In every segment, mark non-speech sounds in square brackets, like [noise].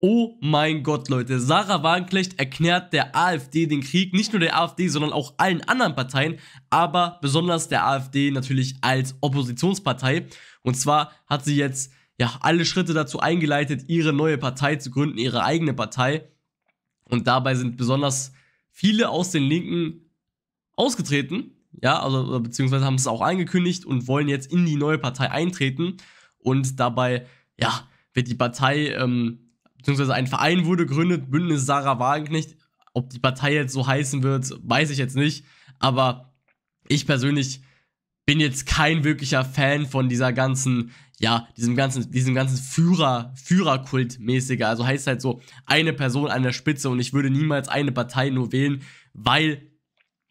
Oh mein Gott, Leute. Sarah Wagenknecht erklärt der AfD den Krieg, nicht nur der AfD, sondern auch allen anderen Parteien, aber besonders der AfD natürlich als Oppositionspartei. Und zwar hat sie jetzt ja alle Schritte dazu eingeleitet, ihre neue Partei zu gründen, ihre eigene Partei. Und dabei sind besonders viele aus den Linken ausgetreten, ja, also beziehungsweise haben es auch angekündigt und wollen jetzt in die neue Partei eintreten. Und dabei, ja, wird die Partei ähm, beziehungsweise ein Verein wurde gegründet, Bündnis Sarah Wagenknecht. Ob die Partei jetzt so heißen wird, weiß ich jetzt nicht. Aber ich persönlich bin jetzt kein wirklicher Fan von dieser ganzen, ja, diesem ganzen, diesem ganzen Führer, Führerkult-mäßiger. Also heißt halt so, eine Person an der Spitze und ich würde niemals eine Partei nur wählen, weil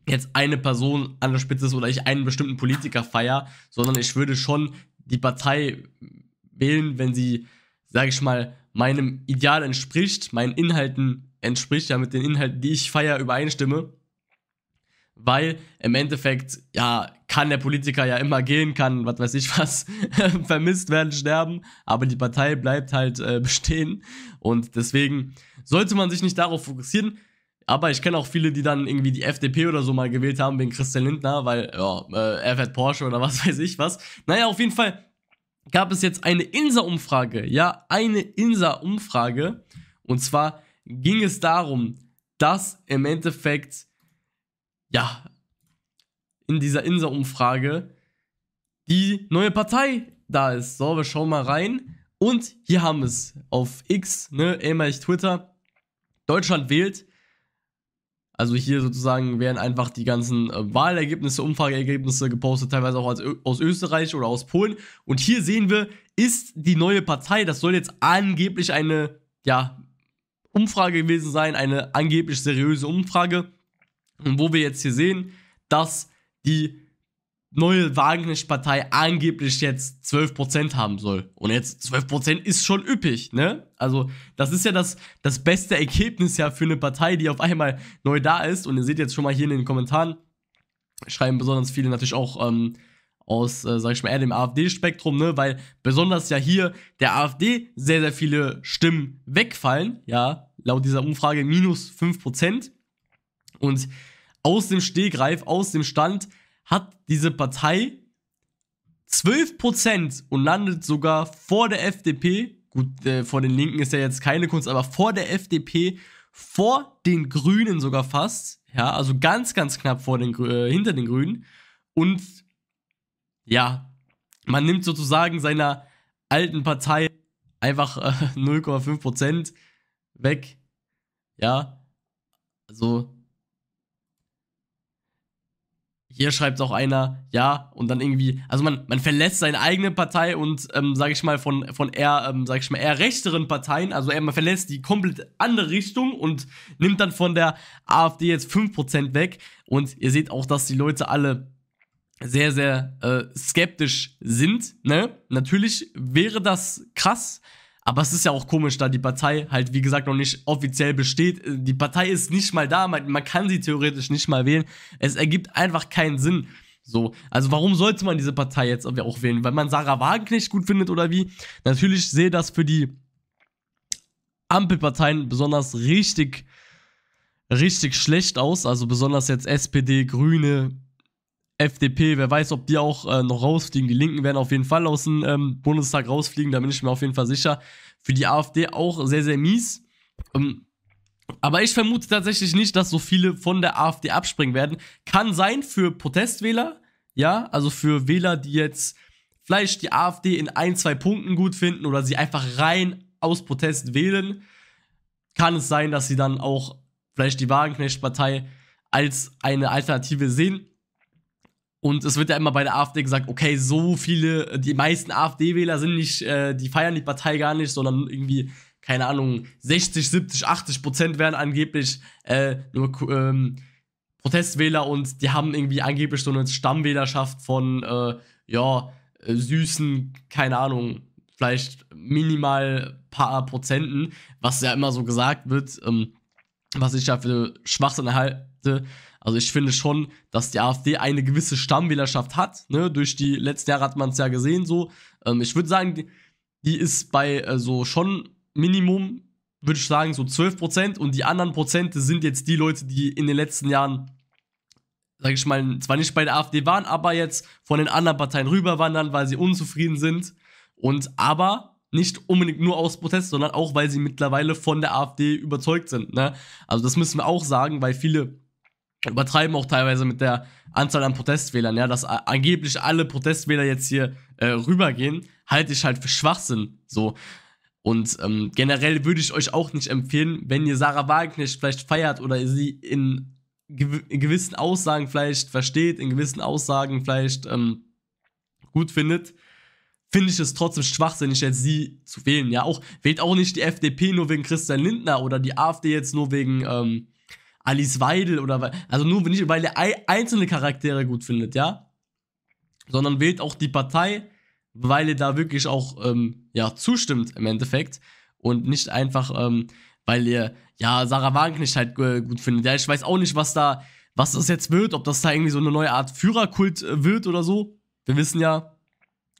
jetzt eine Person an der Spitze ist oder ich einen bestimmten Politiker feier, sondern ich würde schon die Partei wählen, wenn sie, sage ich mal, meinem Ideal entspricht, meinen Inhalten entspricht, ja, mit den Inhalten, die ich feier, übereinstimme. Weil im Endeffekt, ja, kann der Politiker ja immer gehen, kann, was weiß ich was, [laughs] vermisst werden, sterben, aber die Partei bleibt halt äh, bestehen. Und deswegen sollte man sich nicht darauf fokussieren. Aber ich kenne auch viele, die dann irgendwie die FDP oder so mal gewählt haben wegen Christian Lindner, weil, ja, äh, er fährt Porsche oder was [laughs] weiß ich was. Naja, auf jeden Fall, gab es jetzt eine Insa-Umfrage. Ja, eine Insa-Umfrage. Und zwar ging es darum, dass im Endeffekt, ja, in dieser Insa-Umfrage die neue Partei da ist. So, wir schauen mal rein. Und hier haben wir es auf X, ne, ehemalig Twitter. Deutschland wählt also hier sozusagen werden einfach die ganzen äh, Wahlergebnisse, Umfrageergebnisse gepostet, teilweise auch aus Österreich oder aus Polen. Und hier sehen wir, ist die neue Partei, das soll jetzt angeblich eine ja, Umfrage gewesen sein, eine angeblich seriöse Umfrage. Und wo wir jetzt hier sehen, dass die neue Wagenknecht-Partei angeblich jetzt 12% haben soll. Und jetzt 12% ist schon üppig, ne? Also, das ist ja das, das beste Ergebnis ja für eine Partei, die auf einmal neu da ist. Und ihr seht jetzt schon mal hier in den Kommentaren, schreiben besonders viele natürlich auch ähm, aus, äh, sag ich mal, eher dem AfD-Spektrum, ne? Weil besonders ja hier der AfD sehr, sehr viele Stimmen wegfallen, ja? Laut dieser Umfrage minus 5%. Und aus dem Stehgreif, aus dem Stand hat diese Partei 12% und landet sogar vor der FDP. Gut, äh, vor den Linken ist ja jetzt keine Kunst, aber vor der FDP, vor den Grünen sogar fast. Ja, also ganz, ganz knapp vor den, äh, hinter den Grünen. Und ja, man nimmt sozusagen seiner alten Partei einfach äh, 0,5% weg. Ja, also hier schreibt auch einer, ja, und dann irgendwie, also man, man verlässt seine eigene Partei und, ähm, sag ich mal, von, von eher, ähm, sag ich mal, eher rechteren Parteien, also eher, man verlässt die komplett andere Richtung und nimmt dann von der AfD jetzt 5% weg. Und ihr seht auch, dass die Leute alle sehr, sehr äh, skeptisch sind, ne? Natürlich wäre das krass, aber es ist ja auch komisch, da die Partei halt, wie gesagt, noch nicht offiziell besteht. Äh, die Partei ist nicht mal da, man, man kann sie theoretisch nicht mal wählen. Es ergibt einfach keinen Sinn. So, also warum sollte man diese Partei jetzt auch wählen? Weil man Sarah Wagenknecht gut findet oder wie? Natürlich sehe das für die Ampelparteien besonders richtig, richtig schlecht aus. Also besonders jetzt SPD, Grüne, FDP, wer weiß, ob die auch äh, noch rausfliegen. Die Linken werden auf jeden Fall aus dem ähm, Bundestag rausfliegen, da bin ich mir auf jeden Fall sicher. Für die AfD auch sehr, sehr mies. Ähm, aber ich vermute tatsächlich nicht, dass so viele von der AfD abspringen werden. Kann sein für Protestwähler, ja, also für Wähler, die jetzt vielleicht die AfD in ein, zwei Punkten gut finden oder sie einfach rein aus Protest wählen, kann es sein, dass sie dann auch vielleicht die Wagenknecht-Partei als eine Alternative sehen und es wird ja immer bei der AfD gesagt, okay, so viele, die meisten AfD-Wähler sind nicht, äh, die feiern die Partei gar nicht, sondern irgendwie, keine Ahnung, 60, 70, 80 Prozent werden angeblich äh, nur ähm, Protestwähler und die haben irgendwie angeblich so eine Stammwählerschaft von, äh, ja, süßen, keine Ahnung, vielleicht minimal paar Prozenten, was ja immer so gesagt wird, ähm, was ich ja für Schwachsinn halte. Also ich finde schon, dass die AfD eine gewisse Stammwählerschaft hat. Ne? Durch die letzten Jahre hat man es ja gesehen so. Ähm, ich würde sagen, die, ist bei äh, so schon Minimum, würde ich sagen, so 12%. Und die anderen Prozente sind jetzt die Leute, die in den letzten Jahren, sage ich mal, zwar nicht bei der AfD waren, aber jetzt von den anderen Parteien rüberwandern, weil sie unzufrieden sind. Und aber nicht unbedingt nur aus Protest, sondern auch, weil sie mittlerweile von der AfD überzeugt sind. Ne? Also das müssen wir auch sagen, weil viele übertreiben auch teilweise mit der Anzahl an Protestwählern, ja, dass angeblich alle Protestwähler jetzt hier äh, rübergehen, halte ich halt für Schwachsinn, so. Und ähm, generell würde ich euch auch nicht empfehlen, wenn ihr Sarah Wagenknecht vielleicht feiert oder ihr sie in, gew in gewissen Aussagen vielleicht versteht, in gewissen Aussagen vielleicht ähm, gut findet, finde ich es trotzdem schwachsinnig, jetzt sie zu wählen. Ja, auch wählt auch nicht die FDP nur wegen Christian Lindner oder die AfD jetzt nur wegen ähm, Alice Weidel oder also nur nicht, weil ihr einzelne Charaktere gut findet, ja, sondern wählt auch die Partei, weil ihr da wirklich auch ähm, ja zustimmt im Endeffekt und nicht einfach, ähm, weil ihr ja Sarah Wagenknecht halt äh, gut findet. Ja, ich weiß auch nicht, was da, was das jetzt wird, ob das da irgendwie so eine neue Art Führerkult äh, wird oder so. Wir wissen ja,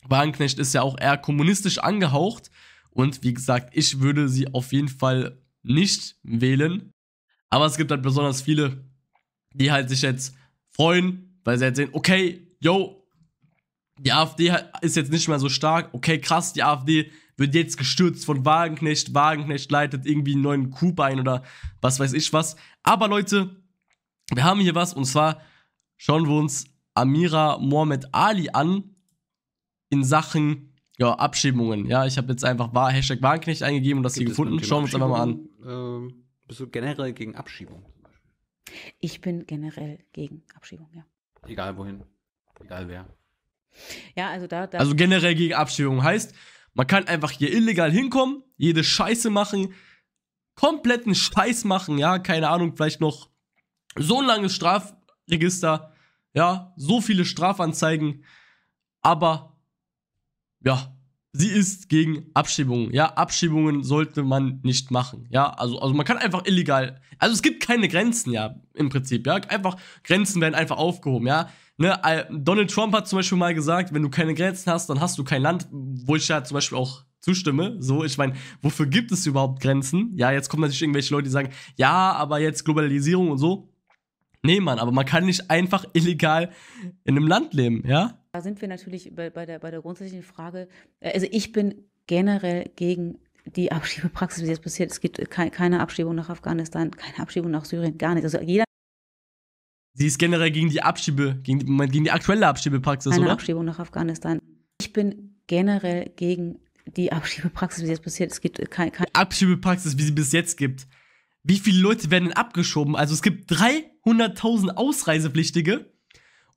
Wagenknecht ist ja auch eher kommunistisch angehaucht und wie gesagt, ich würde sie auf jeden Fall nicht wählen, aber es gibt halt besonders viele, die halt sich jetzt freuen, weil sie jetzt halt sehen, okay, yo, die AfD ist jetzt nicht mehr so stark. Okay, krass, die AfD wird jetzt gestürzt von Wagenknecht. Wagenknecht leitet irgendwie einen neuen Coup ein oder was weiß ich was. Aber Leute, wir haben hier was und zwar schauen wir uns Amira Mohamed Ali an in Sachen ja, Abschiebungen. Ja, ich habe jetzt einfach Hashtag Wagenknecht eingegeben und das Gibt hier gefunden. Schauen wir uns einfach mal an. Ähm bist du generell gegen Abschiebung Ich bin generell gegen Abschiebung, ja. Egal wohin, egal wer. Ja, also da. da also generell gegen Abschiebung heißt, man kann einfach hier illegal hinkommen, jede Scheiße machen, kompletten Scheiß machen, ja, keine Ahnung, vielleicht noch so ein langes Strafregister, ja, so viele Strafanzeigen, aber ja, sie ist gegen Abschiebungen. Ja, Abschiebungen sollte man nicht machen. Ja, also, also man kann einfach illegal. Also es gibt keine Grenzen, ja, im Prinzip. Ja, einfach Grenzen werden einfach aufgehoben. Ja, ne, Donald Trump hat zum Beispiel mal gesagt, wenn du keine Grenzen hast, dann hast du kein Land, wo ich ja zum Beispiel auch zustimme. So, ich meine, wofür gibt es überhaupt Grenzen? Ja, jetzt kommen natürlich irgendwelche Leute, die sagen, ja, aber jetzt Globalisierung und so. Nee, Mann, aber man kann nicht einfach illegal in einem Land leben, ja? Da sind wir natürlich bei, bei, der, bei der grundsätzlichen Frage, äh, also ich bin generell gegen die Abschiebepraxis, wie es passiert. Es gibt keine Abschiebung nach Afghanistan, keine Abschiebung nach Syrien, gar nichts. Also jeder Sie ist generell gegen die Abschiebe, gegen die, gegen die aktuelle Abschiebepraxis, keine oder? Keine Abschiebung nach Afghanistan. Ich bin generell gegen die Abschiebepraxis, wie sie jetzt passiert. Es gibt keine. Abschiebepraxis, wie sie bis jetzt gibt. Wie viele Leute werden denn abgeschoben? Also es gibt 300.000 Ausreisepflichtige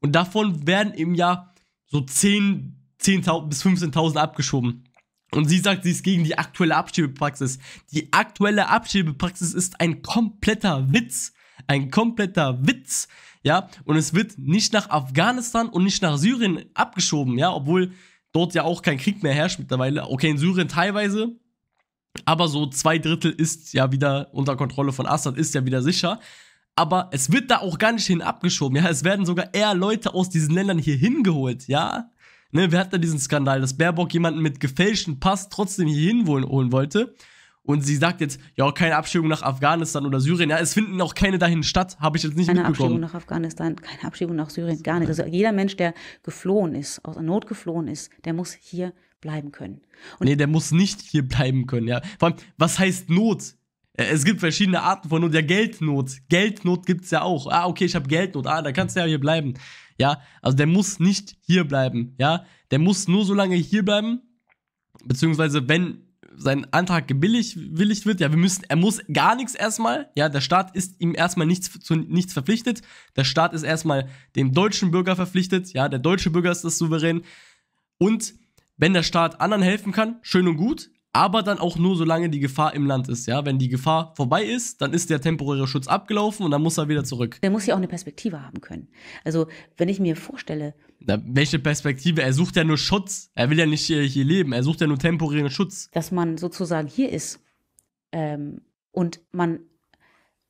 und davon werden im Jahr so 10.000 10 bis 15.000 abgeschoben. Und sie sagt, sie ist gegen die aktuelle Abschiebepraxis. Die aktuelle Abschiebepraxis ist ein kompletter Witz. Ein kompletter Witz. Ja, und es wird nicht nach Afghanistan und nicht nach Syrien abgeschoben, ja, obwohl dort ja auch kein Krieg mehr herrscht mittlerweile. Okay, in Syrien teilweise, aber so zwei Drittel ist ja wieder unter Kontrolle von Assad, ist ja wieder sicher aber es wird da auch gar nicht hin abgeschoben, ja. Es werden sogar eher Leute aus diesen Ländern hier hingeholt, ja. Ne, wir hatten da diesen Skandal, dass Baerbock jemanden mit gefälschten Pass trotzdem hier hinholen wollte. Und sie sagt jetzt, ja, keine Abschiebung nach Afghanistan oder Syrien. Ja, es finden auch keine dahin statt, habe ich jetzt nicht keine mitbekommen. Keine Abschiebung nach Afghanistan, keine Abschiebung nach Syrien, gar nicht. Also jeder Mensch, der geflohen ist, aus der Not geflohen ist, der muss hier bleiben können. Und nee, der muss nicht hier bleiben können, ja. Vor allem, was heißt Not? Äh, es gibt verschiedene Arten von Not. Ja, Geldnot. Geldnot gibt es ja auch. Ah, okay, ich habe Geldnot. Ah, da kannst du ja hier bleiben. Ja, also der muss nicht hier bleiben. Ja, der muss nur so lange hier bleiben, beziehungsweise wenn sein Antrag gebilligt wird, ja, wir müssen, er muss gar nichts erstmal, ja, der Staat ist ihm erstmal nichts, zu nichts verpflichtet, der Staat ist erstmal dem deutschen Bürger verpflichtet, ja, der deutsche Bürger ist das Souverän und wenn der Staat anderen helfen kann, schön und gut, aber dann auch nur, solange die Gefahr im Land ist. Ja, wenn die Gefahr vorbei ist, dann ist der temporäre Schutz abgelaufen und dann muss er wieder zurück. Der muss ja auch eine Perspektive haben können. Also, wenn ich mir vorstelle. Na, welche Perspektive? Er sucht ja nur Schutz. Er will ja nicht hier, hier leben. Er sucht ja nur temporären Schutz. Dass man sozusagen hier ist ähm, und man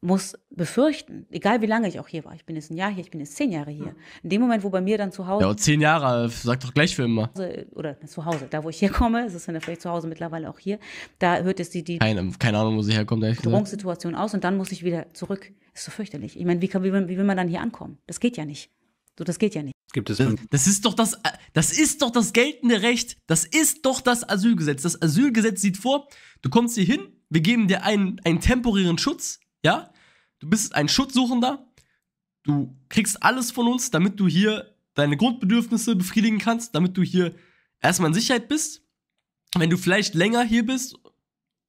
muss befürchten, egal wie lange ich auch hier war, ich bin jetzt ein Jahr hier, ich bin jetzt zehn Jahre hier. In dem Moment, wo bei mir dann zu Hause. Ja, zehn Jahre, äh, sag doch gleich für immer. Also, oder zu Hause, da wo ich herkomme, ist es dann vielleicht zu Hause mittlerweile auch hier, da hört es die, die keine, ähm, keine Ahnung, wo sie herkommt, ehrlich Drohungssituation aus und dann muss ich wieder zurück. ist so fürchterlich. Ich meine, wie, kann, wie, wie will man dann hier ankommen? Das geht ja nicht. So, das geht ja nicht. Gibt es das, das ist doch das, äh, das ist doch das geltende Recht. Das ist doch das Asylgesetz. Das Asylgesetz sieht vor, du kommst hier hin, wir geben dir einen, einen temporären Schutz, ja? Du bist ein Schutzsuchender, du kriegst alles von uns, damit du hier deine Grundbedürfnisse befriedigen kannst, damit du hier erstmal in Sicherheit bist. Wenn du vielleicht länger hier bist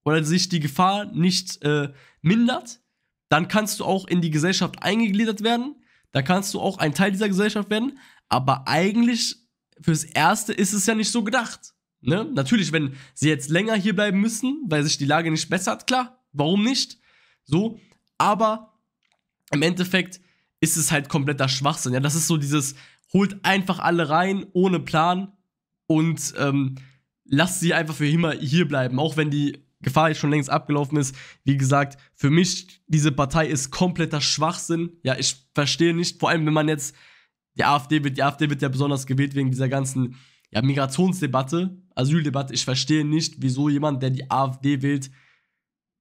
oder sich die Gefahr nicht äh, mindert, dann kannst du auch in die Gesellschaft eingegliedert werden, da kannst du auch ein Teil dieser Gesellschaft werden, aber eigentlich fürs Erste ist es ja nicht so gedacht. Ne? Natürlich, wenn sie jetzt länger hier bleiben müssen, weil sich die Lage nicht bessert, klar, warum nicht? So, aber im Endeffekt ist es halt kompletter Schwachsinn. Ja, das ist so dieses, holt einfach alle rein, ohne Plan und ähm, lasst sie einfach für immer hier bleiben, auch wenn die Gefahr schon längst abgelaufen ist. Wie gesagt, für mich, diese Partei ist kompletter Schwachsinn. Ja, ich verstehe nicht, vor allem wenn man jetzt, die AfD wird, die AfD wird ja besonders gewählt wegen dieser ganzen ja, Migrationsdebatte, Asyldebatte. Ich verstehe nicht, wieso jemand, der die AfD wählt,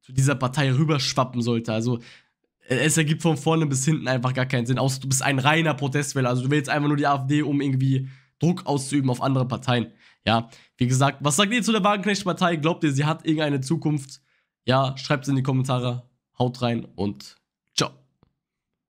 zu dieser Partei rüberschwappen sollte. Also es ergibt von vorne bis hinten einfach gar keinen Sinn, außer du bist ein reiner Protestwähler. Also du wählst einfach nur die AfD, um irgendwie Druck auszuüben auf andere Parteien. Ja, wie gesagt, was sagt ihr zu der Wagenknecht-Partei? Glaubt ihr, sie hat irgendeine Zukunft? Ja, schreibt es in die Kommentare, haut rein und